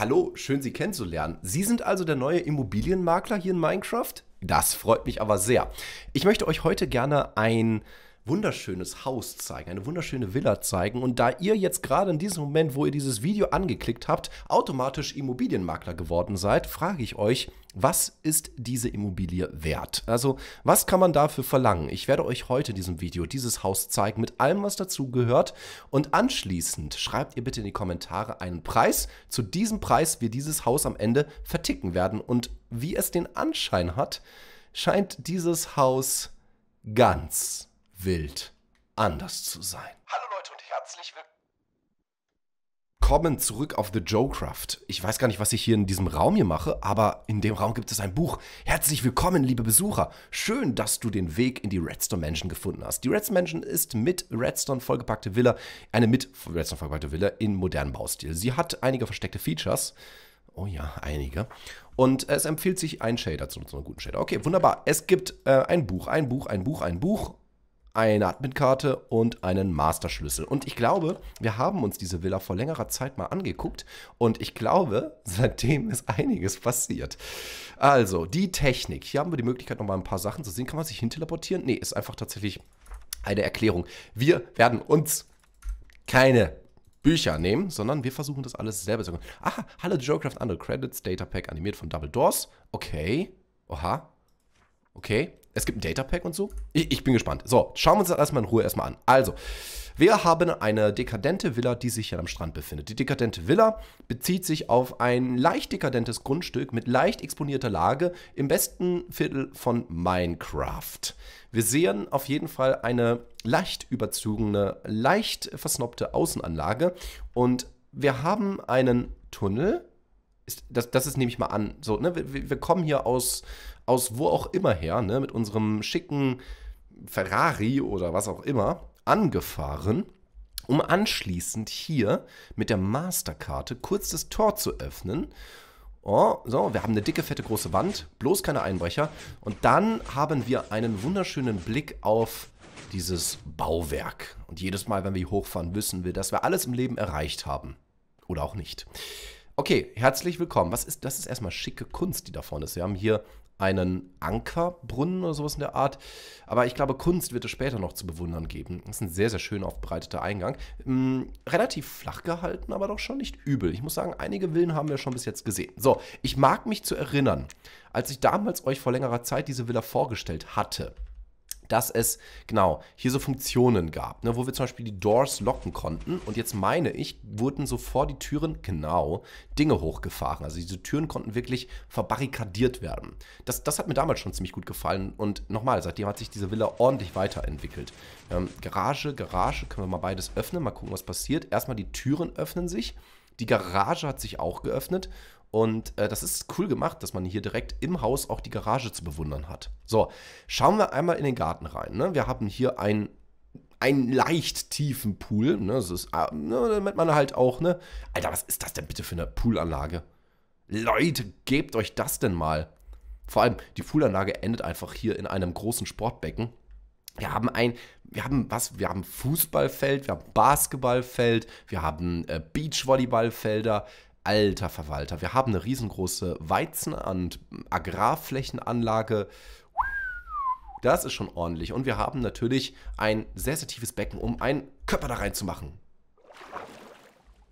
Hallo, schön Sie kennenzulernen. Sie sind also der neue Immobilienmakler hier in Minecraft? Das freut mich aber sehr. Ich möchte euch heute gerne ein wunderschönes Haus zeigen, eine wunderschöne Villa zeigen. Und da ihr jetzt gerade in diesem Moment, wo ihr dieses Video angeklickt habt, automatisch Immobilienmakler geworden seid, frage ich euch, was ist diese Immobilie wert? Also, was kann man dafür verlangen? Ich werde euch heute in diesem Video dieses Haus zeigen mit allem, was dazu gehört. Und anschließend schreibt ihr bitte in die Kommentare einen Preis, zu diesem Preis wir dieses Haus am Ende verticken werden. Und wie es den Anschein hat, scheint dieses Haus ganz wild anders zu sein. Hallo Leute und herzlich willkommen willkommen zurück auf The Joecraft. Ich weiß gar nicht, was ich hier in diesem Raum hier mache, aber in dem Raum gibt es ein Buch. Herzlich willkommen, liebe Besucher. Schön, dass du den Weg in die Redstone Mansion gefunden hast. Die Redstone Mansion ist mit Redstone vollgepackte Villa, eine mit Redstone vollgepackte Villa in modernem Baustil. Sie hat einige versteckte Features. Oh ja, einige. Und es empfiehlt sich, einen Shader zu nutzen, einen guten Shader. Okay, wunderbar. Es gibt äh, ein Buch, ein Buch, ein Buch, ein Buch eine Admin-Karte und einen Masterschlüssel. Und ich glaube, wir haben uns diese Villa vor längerer Zeit mal angeguckt und ich glaube, seitdem ist einiges passiert. Also, die Technik. Hier haben wir die Möglichkeit, nochmal ein paar Sachen zu sehen. Kann man sich hinteleportieren? Nee, ist einfach tatsächlich eine Erklärung. Wir werden uns keine Bücher nehmen, sondern wir versuchen das alles selber zu machen. Aha, hallo Joecraft, andere Credits, Data Pack animiert von Double Doors. Okay. Oha, Okay, es gibt ein Datapack und so. Ich, ich bin gespannt. So, schauen wir uns das erstmal in Ruhe erstmal an. Also, wir haben eine dekadente Villa, die sich hier am Strand befindet. Die dekadente Villa bezieht sich auf ein leicht dekadentes Grundstück mit leicht exponierter Lage im besten Viertel von Minecraft. Wir sehen auf jeden Fall eine leicht überzogene, leicht versnobte Außenanlage und wir haben einen Tunnel, das, das, ist, nehme ich mal an, so, ne? wir, wir, kommen hier aus, aus wo auch immer her, ne, mit unserem schicken Ferrari oder was auch immer, angefahren, um anschließend hier mit der Masterkarte kurz das Tor zu öffnen. Oh, so, wir haben eine dicke, fette, große Wand, bloß keine Einbrecher. Und dann haben wir einen wunderschönen Blick auf dieses Bauwerk. Und jedes Mal, wenn wir hier hochfahren, wissen wir, dass wir alles im Leben erreicht haben. Oder auch nicht. Okay, herzlich willkommen. Was ist, das ist erstmal schicke Kunst, die da vorne ist. Wir haben hier einen Ankerbrunnen oder sowas in der Art. Aber ich glaube, Kunst wird es später noch zu bewundern geben. Das ist ein sehr, sehr schön aufbereiteter Eingang. Hm, relativ flach gehalten, aber doch schon nicht übel. Ich muss sagen, einige Villen haben wir schon bis jetzt gesehen. So, ich mag mich zu erinnern, als ich damals euch vor längerer Zeit diese Villa vorgestellt hatte dass es genau hier so Funktionen gab, ne, wo wir zum Beispiel die Doors locken konnten. Und jetzt meine ich, wurden so vor die Türen genau Dinge hochgefahren. Also diese Türen konnten wirklich verbarrikadiert werden. Das, das hat mir damals schon ziemlich gut gefallen. Und nochmal, seitdem hat sich diese Villa ordentlich weiterentwickelt. Ähm, Garage, Garage, können wir mal beides öffnen, mal gucken, was passiert. Erstmal die Türen öffnen sich. Die Garage hat sich auch geöffnet und äh, das ist cool gemacht, dass man hier direkt im Haus auch die Garage zu bewundern hat. So, schauen wir einmal in den Garten rein. Ne? Wir haben hier ein einen leicht tiefen Pool, ne, das ist, ah, ne, damit man halt auch, ne, Alter, was ist das denn bitte für eine Poolanlage? Leute, gebt euch das denn mal. Vor allem, die Poolanlage endet einfach hier in einem großen Sportbecken. Wir haben ein, wir haben was, wir haben Fußballfeld, wir haben Basketballfeld, wir haben äh, Beachvolleyballfelder, alter Verwalter. Wir haben eine riesengroße Weizen- und Agrarflächenanlage. Das ist schon ordentlich. Und wir haben natürlich ein sehr, sehr tiefes Becken, um einen Körper da reinzumachen.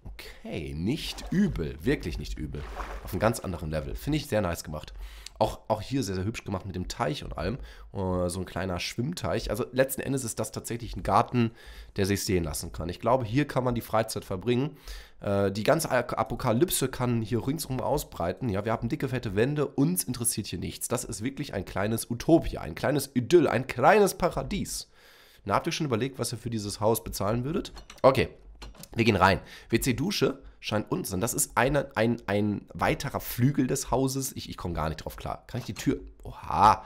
Okay, nicht übel. Wirklich nicht übel. Auf einem ganz anderen Level. Finde ich sehr nice gemacht. Auch, auch hier sehr, sehr hübsch gemacht mit dem Teich und allem. Äh, so ein kleiner Schwimmteich. Also letzten Endes ist das tatsächlich ein Garten, der sich sehen lassen kann. Ich glaube, hier kann man die Freizeit verbringen. Äh, die ganze Apokalypse kann hier ringsum ausbreiten. Ja, wir haben dicke, fette Wände. Uns interessiert hier nichts. Das ist wirklich ein kleines Utopia, ein kleines Idyll, ein kleines Paradies. Na, habt ihr schon überlegt, was ihr für dieses Haus bezahlen würdet? Okay, wir gehen rein. WC-Dusche scheint unten zu sein. Das ist eine, ein, ein weiterer Flügel des Hauses. Ich, ich komme gar nicht drauf klar. Kann ich die Tür. Oha.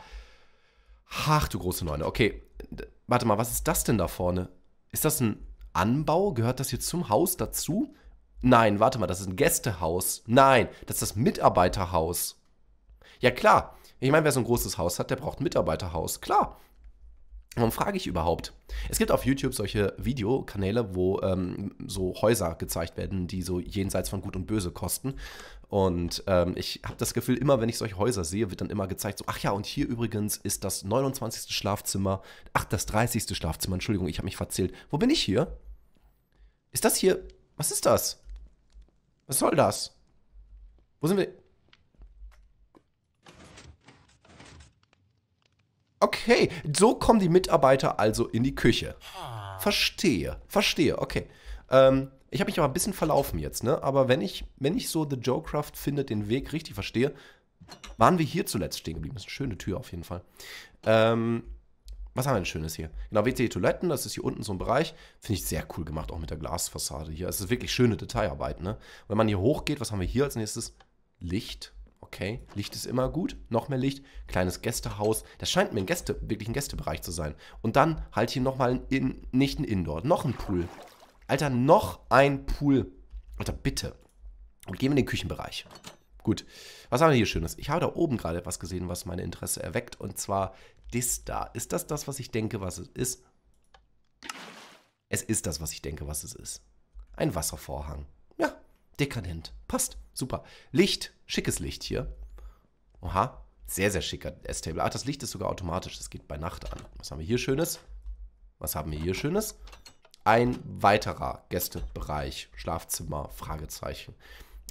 Ach, du große Neune. Okay, warte mal, was ist das denn da vorne? Ist das ein Anbau? Gehört das hier zum Haus dazu? Nein, warte mal, das ist ein Gästehaus. Nein, das ist das Mitarbeiterhaus. Ja, klar. Ich meine, wer so ein großes Haus hat, der braucht ein Mitarbeiterhaus. Klar, Warum frage ich überhaupt? Es gibt auf YouTube solche Videokanäle, wo ähm, so Häuser gezeigt werden, die so jenseits von Gut und Böse kosten. Und ähm, ich habe das Gefühl, immer wenn ich solche Häuser sehe, wird dann immer gezeigt, so, ach ja, und hier übrigens ist das 29. Schlafzimmer, ach, das 30. Schlafzimmer, Entschuldigung, ich habe mich verzählt. Wo bin ich hier? Ist das hier, was ist das? Was soll das? Wo sind wir? Okay, so kommen die Mitarbeiter also in die Küche. Ah. Verstehe, verstehe, okay. Ähm, ich habe mich aber ein bisschen verlaufen jetzt, ne? Aber wenn ich, wenn ich so The Joecraft findet den Weg richtig verstehe, waren wir hier zuletzt stehen geblieben. Das ist eine schöne Tür auf jeden Fall. Ähm, was haben wir denn Schönes hier? Genau, WC-Toiletten, das ist hier unten so ein Bereich. Finde ich sehr cool gemacht, auch mit der Glasfassade hier. Es ist wirklich schöne Detailarbeit, ne? Wenn man hier hochgeht, was haben wir hier als nächstes? Licht okay, Licht ist immer gut, noch mehr Licht, kleines Gästehaus. Das scheint mir ein Gäste, wirklich ein Gästebereich zu sein. Und dann halt hier nochmal ein nicht ein Indoor, noch ein Pool. Alter, noch ein Pool. Alter, bitte. Und gehen wir in den Küchenbereich. Gut, was haben wir hier Schönes? Ich habe da oben gerade etwas gesehen, was mein Interesse erweckt, und zwar das da. Ist das das, was ich denke, was es ist? Es ist das, was ich denke, was es ist. Ein Wasservorhang. Dekadent. Passt. Super. Licht. Schickes Licht hier. Oha. Sehr, sehr schicker S-Table. Ach, das Licht ist sogar automatisch. Das geht bei Nacht an. Was haben wir hier Schönes? Was haben wir hier Schönes? Ein weiterer Gästebereich. Schlafzimmer. Fragezeichen.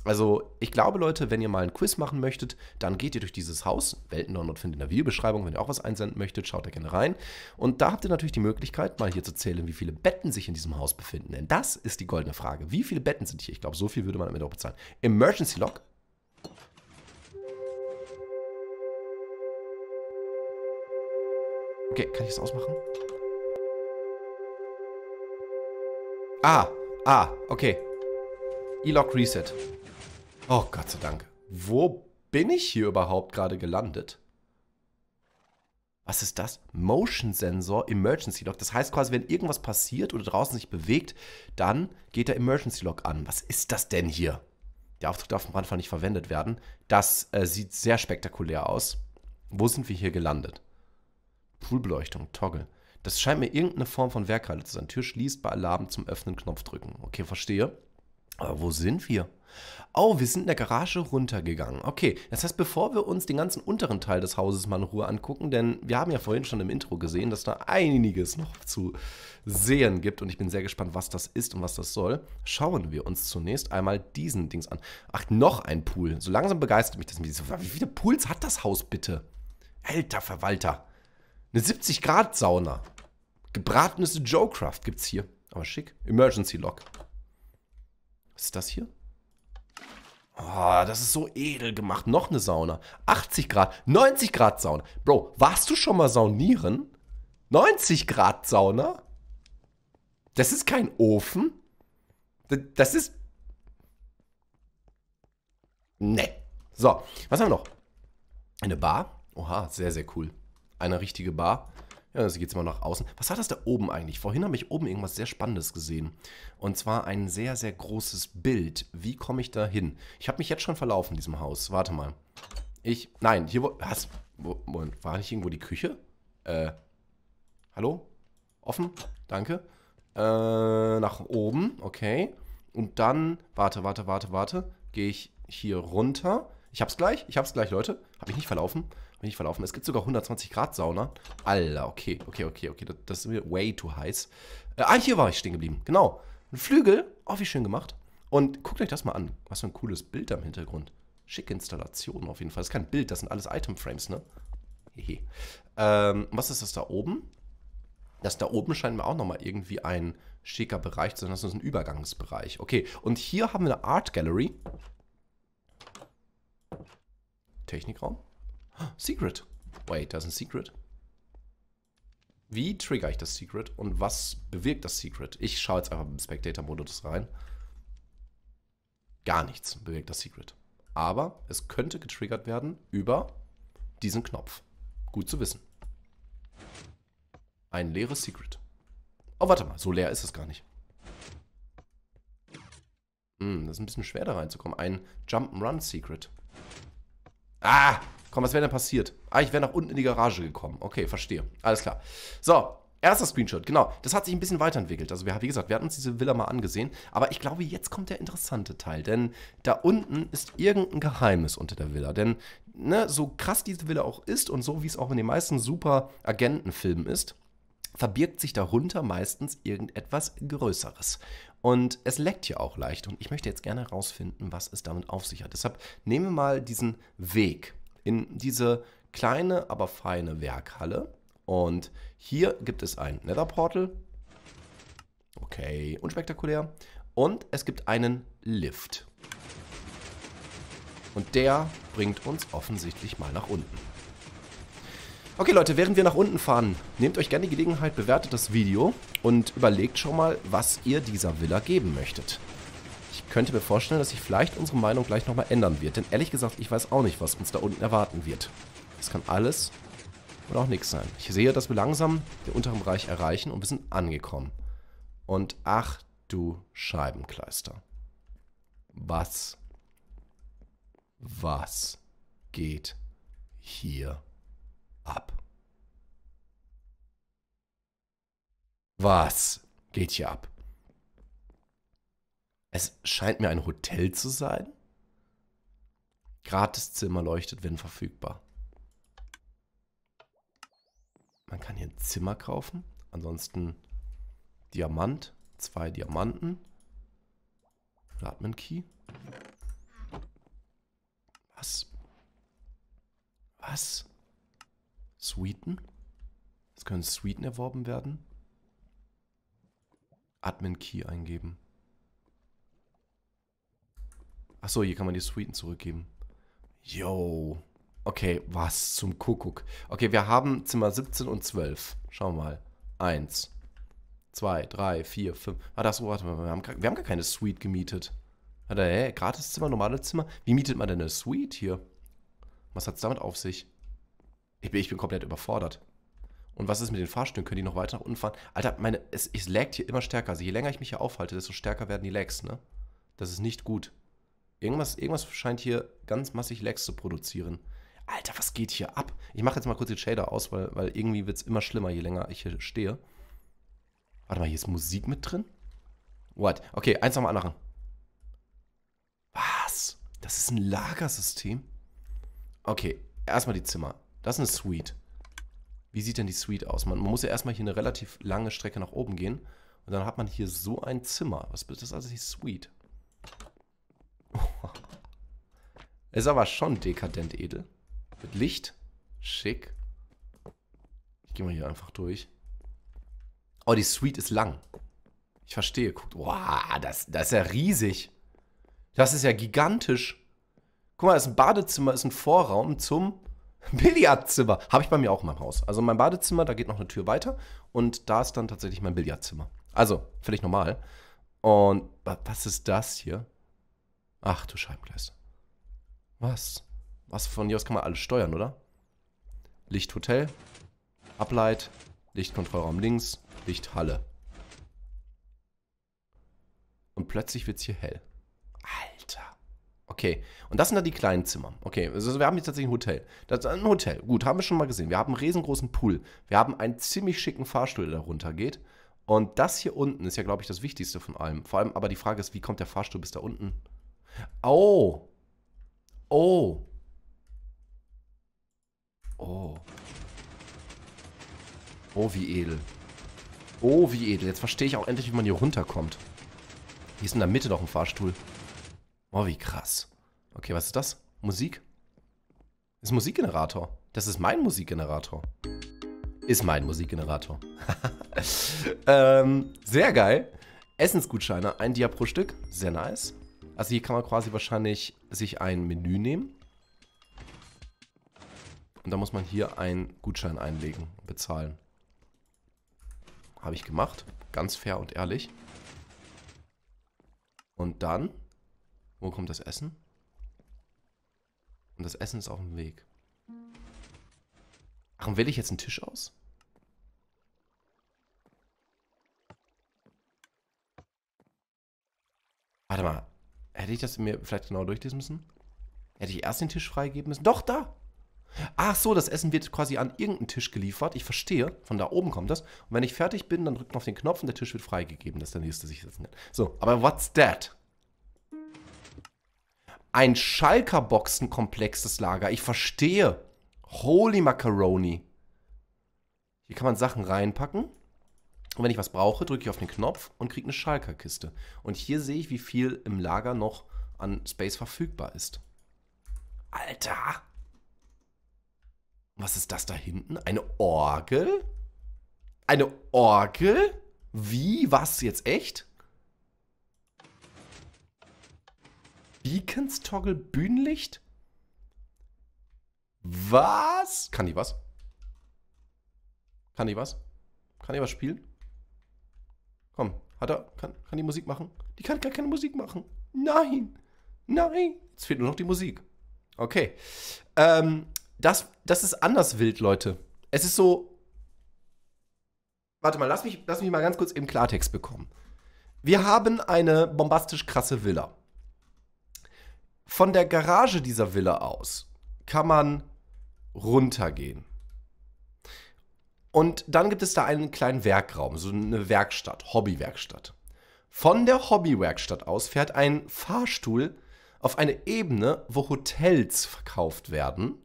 Also, ich glaube, Leute, wenn ihr mal ein Quiz machen möchtet, dann geht ihr durch dieses Haus. Welten-Download findet in der Videobeschreibung. Wenn ihr auch was einsenden möchtet, schaut da gerne rein. Und da habt ihr natürlich die Möglichkeit, mal hier zu zählen, wie viele Betten sich in diesem Haus befinden. Denn das ist die goldene Frage. Wie viele Betten sind hier? Ich glaube, so viel würde man am Ende auch bezahlen. Emergency Log. Okay, kann ich das ausmachen? Ah, ah, okay e lock Reset. Oh, Gott sei Dank. Wo bin ich hier überhaupt gerade gelandet? Was ist das? Motion Sensor Emergency Lock. Das heißt quasi, wenn irgendwas passiert oder draußen sich bewegt, dann geht der Emergency Lock an. Was ist das denn hier? Der Aufdruck darf am Brandfall nicht verwendet werden. Das äh, sieht sehr spektakulär aus. Wo sind wir hier gelandet? Poolbeleuchtung, Toggle. Das scheint mir irgendeine Form von Werkhalle zu sein. Tür schließt bei Alarm zum Öffnen Knopf drücken. Okay, verstehe. Aber ah, wo sind wir? Oh, wir sind in der Garage runtergegangen. Okay, das heißt, bevor wir uns den ganzen unteren Teil des Hauses mal in Ruhe angucken, denn wir haben ja vorhin schon im Intro gesehen, dass da einiges noch zu sehen gibt und ich bin sehr gespannt, was das ist und was das soll, schauen wir uns zunächst einmal diesen Dings an. Ach, noch ein Pool. So langsam begeistert mich das. Wie viele Pools hat das Haus bitte? Alter Verwalter. Eine 70-Grad-Sauna. Gebratenes Joecraft gibt's hier. Aber schick. Emergency Lock. Was ist das hier? Oh, das ist so edel gemacht. Noch eine Sauna. 80 Grad, 90 Grad Sauna. Bro, warst du schon mal saunieren? 90 Grad Sauna? Das ist kein Ofen. Das ist... Ne. So, was haben wir noch? Eine Bar. Oha, sehr, sehr cool. Eine richtige Bar. Ja, also geht's mal nach außen. Was hat das da oben eigentlich? Vorhin habe ich oben irgendwas sehr Spannendes gesehen. Und zwar ein sehr, sehr großes Bild. Wie komme ich da hin? Ich habe mich jetzt schon verlaufen in diesem Haus. Warte mal. Ich, nein, hier, was? Moment, war nicht irgendwo die Küche? Äh, hallo? Offen? Danke. Äh, nach oben, okay. Und dann, warte, warte, warte, warte. Gehe ich hier runter. Ich hab's gleich, ich hab's gleich, Leute. Hab ich nicht verlaufen bin ich verlaufen. Es gibt sogar 120 Grad Sauna. Alter, okay, okay, okay, okay. Das, das ist mir way too heiß. Äh, ah, hier war ich stehen geblieben. Genau. Ein Flügel. Oh, wie schön gemacht. Und guckt euch das mal an. Was für ein cooles Bild am Hintergrund. Schicke Installation auf jeden Fall. Das ist kein Bild, das sind alles Item-Frames, ne? Hehe. Ähm, was ist das da oben? Das da oben scheint mir auch nochmal irgendwie ein schicker Bereich zu sein. Das ist ein Übergangsbereich. Okay, und hier haben wir eine Art Gallery. Technikraum. Secret. Wait, da ist ein Secret. Wie trigger ich das Secret und was bewirkt das Secret? Ich schaue jetzt einfach im Spectator-Modus rein. Gar nichts bewirkt das Secret. Aber es könnte getriggert werden über diesen Knopf. Gut zu wissen. Ein leeres Secret. Oh, warte mal, so leer ist es gar nicht. Hm, das ist ein bisschen schwer da reinzukommen. Ein Jump'n'Run-Secret. Ah! Komm, was wäre denn passiert? Ah, ich wäre nach unten in die Garage gekommen. Okay, verstehe. Alles klar. So, Erster Screenshot, genau. Das hat sich ein bisschen weiterentwickelt. Also, wir, wie gesagt, wir hatten uns diese Villa mal angesehen. Aber ich glaube, jetzt kommt der interessante Teil. Denn da unten ist irgendein Geheimnis unter der Villa. Denn ne, so krass diese Villa auch ist und so wie es auch in den meisten Super-Agenten-Filmen ist, verbirgt sich darunter meistens irgendetwas Größeres. Und es leckt hier auch leicht. Und ich möchte jetzt gerne herausfinden, was es damit auf sich hat. Deshalb nehmen wir mal diesen Weg in diese kleine, aber feine Werkhalle. Und hier gibt es ein Nether-Portal. Okay, unspektakulär. Und es gibt einen Lift. Und der bringt uns offensichtlich mal nach unten. Okay Leute, während wir nach unten fahren, nehmt euch gerne die Gelegenheit, bewertet das Video und überlegt schon mal, was ihr dieser Villa geben möchtet könnte mir vorstellen, dass sich vielleicht unsere Meinung gleich nochmal ändern wird. Denn ehrlich gesagt, ich weiß auch nicht, was uns da unten erwarten wird. Es kann alles oder auch nichts sein. Ich sehe, dass wir langsam den unteren Bereich erreichen und wir sind angekommen. Und ach du Scheibenkleister. Was? Was geht hier ab? Was geht hier ab? Es scheint mir ein Hotel zu sein. Gratiszimmer leuchtet, wenn verfügbar. Man kann hier ein Zimmer kaufen. Ansonsten Diamant, zwei Diamanten. Admin Key. Was? Was? Suiten? Es können Suiten erworben werden. Admin Key eingeben. Achso, hier kann man die Suiten zurückgeben. Yo. Okay, was zum Kuckuck. Okay, wir haben Zimmer 17 und 12. Schauen wir mal. Eins, zwei, drei, vier, fünf. Ah, das, oh, warte mal, wir haben, wir haben gar keine Suite gemietet. Warte, hä? Gratiszimmer, normale Zimmer? Wie mietet man denn eine Suite hier? Was hat es damit auf sich? Ich bin, ich bin komplett überfordert. Und was ist mit den Fahrstühlen? Können die noch weiter nach unten fahren? Alter, meine, es, es laggt hier immer stärker. Also je länger ich mich hier aufhalte, desto stärker werden die Lags, ne? Das ist nicht gut. Irgendwas, irgendwas scheint hier ganz massig Lags zu produzieren. Alter, was geht hier ab? Ich mache jetzt mal kurz den Shader aus, weil, weil irgendwie wird es immer schlimmer, je länger ich hier stehe. Warte mal, hier ist Musik mit drin? What? Okay, eins nach dem anderen. Was? Das ist ein Lagersystem? Okay, erstmal die Zimmer. Das ist eine Suite. Wie sieht denn die Suite aus? Man, man muss ja erstmal hier eine relativ lange Strecke nach oben gehen. Und dann hat man hier so ein Zimmer. Was ist das also die Suite? Ist aber schon dekadent edel. Mit Licht. Schick. Ich gehe mal hier einfach durch. Oh, die Suite ist lang. Ich verstehe. Guckt. Wow, das, das ist ja riesig. Das ist ja gigantisch. Guck mal, das ist ein Badezimmer, ist ein Vorraum zum Billardzimmer. Habe ich bei mir auch in meinem Haus. Also mein Badezimmer, da geht noch eine Tür weiter. Und da ist dann tatsächlich mein Billardzimmer. Also, völlig normal. Und was ist das hier? Ach du Scheibenkleister. Was? Was von hier aus kann man alles steuern, oder? Lichthotel, Ableit, Lichtkontrollraum links, Lichthalle. Und plötzlich wird es hier hell. Alter. Okay, und das sind dann die kleinen Zimmer. Okay, also wir haben jetzt tatsächlich ein Hotel. Das ist ein Hotel. Gut, haben wir schon mal gesehen. Wir haben einen riesengroßen Pool. Wir haben einen ziemlich schicken Fahrstuhl, der da runter geht. Und das hier unten ist ja, glaube ich, das Wichtigste von allem. Vor allem aber die Frage ist, wie kommt der Fahrstuhl bis da unten? Oh, Oh. Oh. Oh, wie edel. Oh, wie edel. Jetzt verstehe ich auch endlich, wie man hier runterkommt. Hier ist in der Mitte noch ein Fahrstuhl. Oh, wie krass. Okay, was ist das? Musik? Das ist Musikgenerator. Das ist mein Musikgenerator. Ist mein Musikgenerator. ähm, sehr geil. Essensgutscheine, ein Dia pro Stück. Sehr nice. Also hier kann man quasi wahrscheinlich sich ein Menü nehmen. Und dann muss man hier einen Gutschein einlegen, bezahlen. Habe ich gemacht, ganz fair und ehrlich. Und dann, wo kommt das Essen? Und das Essen ist auf dem Weg. Warum wähle ich jetzt einen Tisch aus? Warte mal, Hätte ich das mir vielleicht genau durchlesen müssen? Hätte ich erst den Tisch freigeben müssen? Doch, da! Ach so, das Essen wird quasi an irgendeinen Tisch geliefert. Ich verstehe, von da oben kommt das. Und wenn ich fertig bin, dann drückt man auf den Knopf und der Tisch wird freigegeben, dass der nächste sich setzen kann. So, aber what's that? Ein Schalker boxen komplexes Lager. Ich verstehe. Holy Macaroni. Hier kann man Sachen reinpacken. Und wenn ich was brauche, drücke ich auf den Knopf und kriege eine Schalker-Kiste. Und hier sehe ich, wie viel im Lager noch an Space verfügbar ist. Alter! Was ist das da hinten? Eine Orgel? Eine Orgel? Wie? Was? Jetzt echt? Beacons Toggle Bühnenlicht? Was? Kann die was? Kann die was? Kann die was spielen? Komm, hat er, kann, kann die Musik machen? Die kann gar keine Musik machen. Nein, nein. Es fehlt nur noch die Musik. Okay. Ähm, das, das ist anders wild, Leute. Es ist so. Warte mal, lass mich, lass mich mal ganz kurz im Klartext bekommen. Wir haben eine bombastisch krasse Villa. Von der Garage dieser Villa aus kann man runtergehen. Und dann gibt es da einen kleinen Werkraum, so eine Werkstatt, Hobbywerkstatt. Von der Hobbywerkstatt aus fährt ein Fahrstuhl auf eine Ebene, wo Hotels verkauft werden.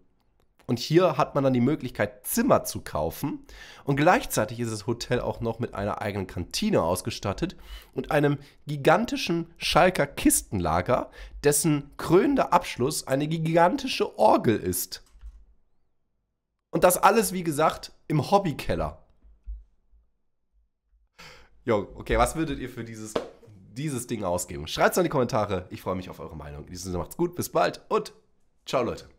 Und hier hat man dann die Möglichkeit, Zimmer zu kaufen. Und gleichzeitig ist das Hotel auch noch mit einer eigenen Kantine ausgestattet und einem gigantischen Schalker Kistenlager, dessen krönender Abschluss eine gigantische Orgel ist. Und das alles, wie gesagt, im Hobbykeller. Jo, okay, was würdet ihr für dieses, dieses Ding ausgeben? Schreibt es in die Kommentare. Ich freue mich auf eure Meinung. In diesem Sinne macht's gut, bis bald und ciao, Leute.